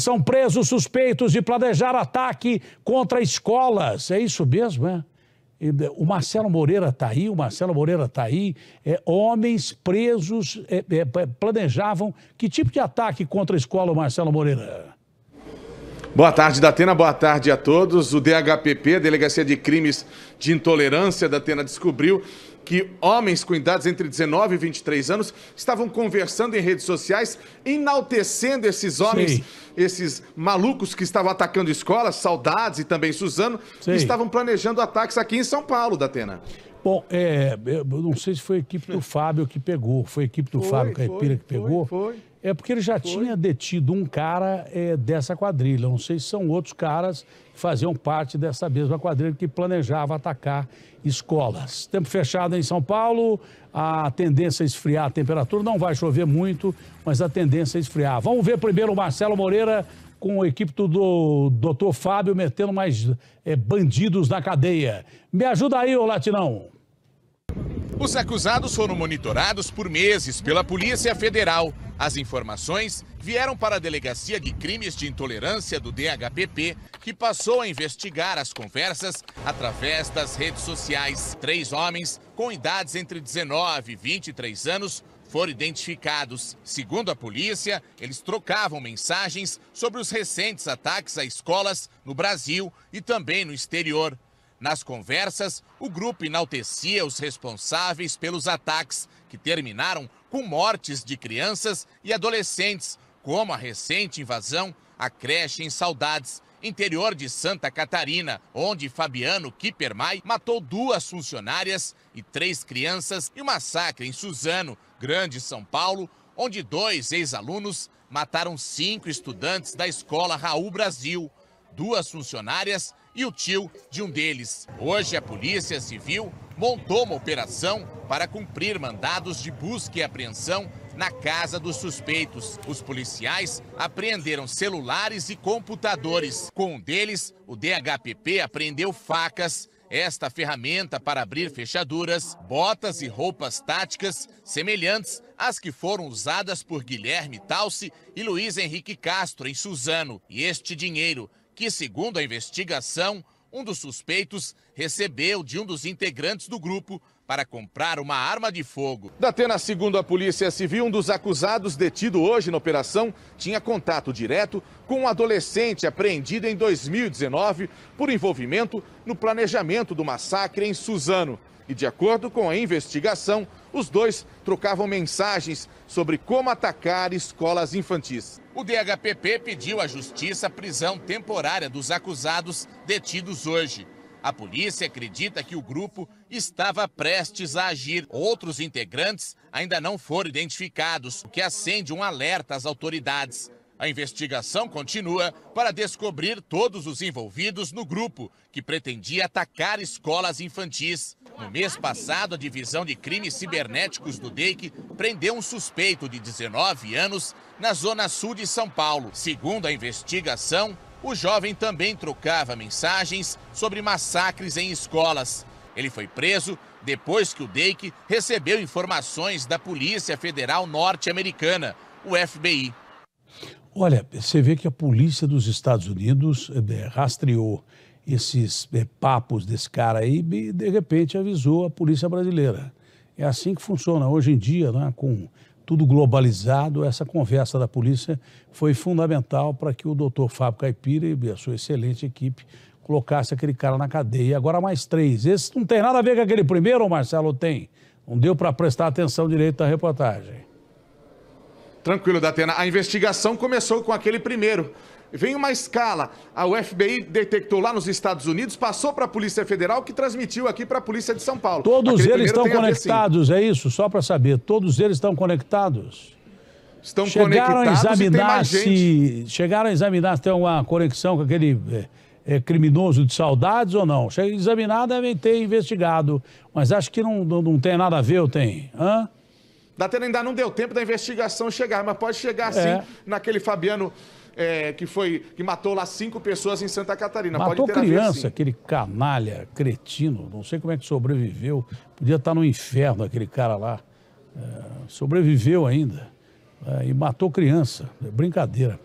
São presos suspeitos de planejar ataque contra escolas. É isso mesmo, é? Eh, o Marcelo Moreira está aí, o Marcelo Moreira está aí. É, homens presos é, é, planejavam. Que tipo de ataque contra a escola, Marcelo Moreira? Boa tarde, Datena. Boa tarde a todos. O DHPP, a Delegacia de Crimes de Intolerância da Atena, descobriu que homens com idades entre 19 e 23 anos estavam conversando em redes sociais, enaltecendo esses homens, Sim. esses malucos que estavam atacando escolas, Saudades e também Suzano, e estavam planejando ataques aqui em São Paulo, Datena. Bom, é, eu não sei se foi a equipe do Fábio que pegou, foi a equipe do foi, Fábio Caipira foi, que pegou. Foi, foi. É porque ele já Foi. tinha detido um cara é, dessa quadrilha. Não sei se são outros caras que faziam parte dessa mesma quadrilha que planejava atacar escolas. Tempo fechado em São Paulo, a tendência a é esfriar a temperatura. Não vai chover muito, mas a tendência a é esfriar. Vamos ver primeiro o Marcelo Moreira com a equipe do doutor Fábio metendo mais é, bandidos na cadeia. Me ajuda aí, ô Latinão. Os acusados foram monitorados por meses pela Polícia Federal. As informações vieram para a Delegacia de Crimes de Intolerância do DHPP, que passou a investigar as conversas através das redes sociais. Três homens com idades entre 19 e 23 anos foram identificados. Segundo a polícia, eles trocavam mensagens sobre os recentes ataques a escolas no Brasil e também no exterior. Nas conversas, o grupo enaltecia os responsáveis pelos ataques, que terminaram com mortes de crianças e adolescentes, como a recente invasão à creche em Saudades, interior de Santa Catarina, onde Fabiano Kippermai matou duas funcionárias e três crianças, e o um massacre em Suzano, Grande São Paulo, onde dois ex-alunos mataram cinco estudantes da escola Raul Brasil duas funcionárias e o tio de um deles. Hoje, a Polícia Civil montou uma operação para cumprir mandados de busca e apreensão na casa dos suspeitos. Os policiais apreenderam celulares e computadores. Com um deles, o DHPP apreendeu facas, esta ferramenta para abrir fechaduras, botas e roupas táticas semelhantes às que foram usadas por Guilherme Talsi e Luiz Henrique Castro em Suzano. E este dinheiro que, segundo a investigação, um dos suspeitos recebeu de um dos integrantes do grupo para comprar uma arma de fogo. Datena, segundo a Polícia Civil, um dos acusados detido hoje na operação tinha contato direto com um adolescente apreendido em 2019 por envolvimento no planejamento do massacre em Suzano. E de acordo com a investigação, os dois trocavam mensagens sobre como atacar escolas infantis. O DHPP pediu à justiça prisão temporária dos acusados detidos hoje. A polícia acredita que o grupo estava prestes a agir. Outros integrantes ainda não foram identificados, o que acende um alerta às autoridades. A investigação continua para descobrir todos os envolvidos no grupo, que pretendia atacar escolas infantis. No mês passado, a divisão de crimes cibernéticos do DEIC prendeu um suspeito de 19 anos na zona sul de São Paulo. Segundo a investigação, o jovem também trocava mensagens sobre massacres em escolas. Ele foi preso depois que o Dake recebeu informações da Polícia Federal Norte-Americana, o FBI. Olha, você vê que a polícia dos Estados Unidos é, rastreou esses é, papos desse cara aí e, de repente, avisou a polícia brasileira. É assim que funciona hoje em dia, né? com tudo globalizado, essa conversa da polícia foi fundamental para que o doutor Fábio Caipira e a sua excelente equipe colocasse aquele cara na cadeia. Agora mais três. Esse não tem nada a ver com aquele primeiro, Marcelo, tem. Não deu para prestar atenção direito na reportagem. Tranquilo, Datena. A investigação começou com aquele primeiro. Vem uma escala. A FBI detectou lá nos Estados Unidos, passou para a Polícia Federal, que transmitiu aqui para a Polícia de São Paulo. Todos aquele eles estão conectados, é isso? Só para saber, todos eles estão conectados? Estão chegaram conectados a examinar se, Chegaram a examinar se tem uma conexão com aquele é, criminoso de saudades ou não. chegaram a examinar devem ter investigado. Mas acho que não, não, não tem nada a ver, ou tem? Hã? Datena ainda não deu tempo da investigação chegar, mas pode chegar sim é. naquele Fabiano é, que foi que matou lá cinco pessoas em Santa Catarina. Matou pode ter criança, ver, aquele canalha, cretino, não sei como é que sobreviveu. Podia estar no inferno aquele cara lá. É, sobreviveu ainda é, e matou criança. É brincadeira.